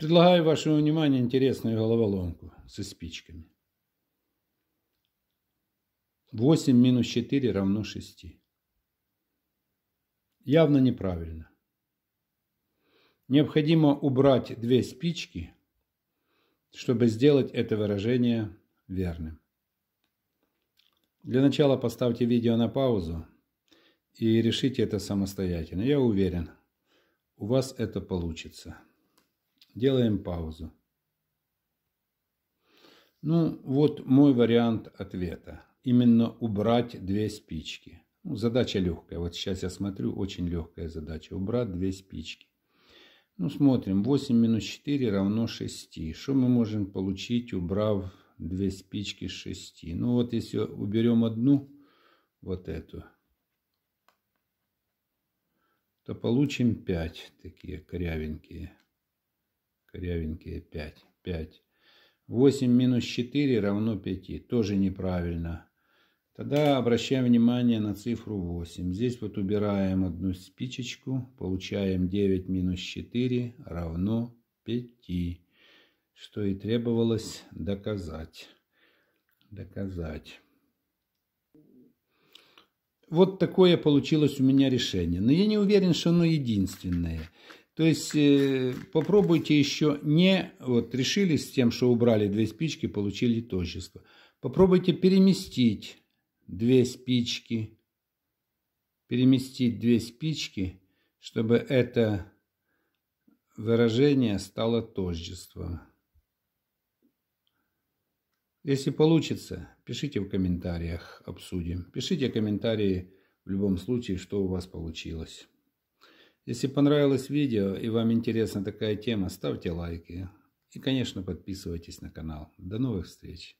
Предлагаю вашему вниманию интересную головоломку со спичками. 8 минус 4 равно 6. Явно неправильно. Необходимо убрать две спички, чтобы сделать это выражение верным. Для начала поставьте видео на паузу и решите это самостоятельно. Я уверен, у вас это получится. Делаем паузу. Ну, вот мой вариант ответа. Именно убрать две спички. Ну, задача легкая. Вот сейчас я смотрю, очень легкая задача. Убрать две спички. Ну, смотрим. 8 минус 4 равно 6. Что мы можем получить, убрав две спички с 6? Ну, вот если уберем одну, вот эту, то получим 5 такие корявенькие корявенькие 5. 5. 8 минус 4 равно 5. Тоже неправильно. Тогда обращаем внимание на цифру 8. Здесь вот убираем одну спичечку. Получаем 9 минус 4 равно 5. Что и требовалось доказать. Доказать. Вот такое получилось у меня решение. Но я не уверен, что оно единственное. То есть э, попробуйте еще не... Вот решили с тем, что убрали две спички, получили тождество. Попробуйте переместить две спички. Переместить две спички, чтобы это выражение стало тождеством. Если получится, пишите в комментариях, обсудим. Пишите комментарии в любом случае, что у вас получилось. Если понравилось видео и вам интересна такая тема, ставьте лайки. И, конечно, подписывайтесь на канал. До новых встреч!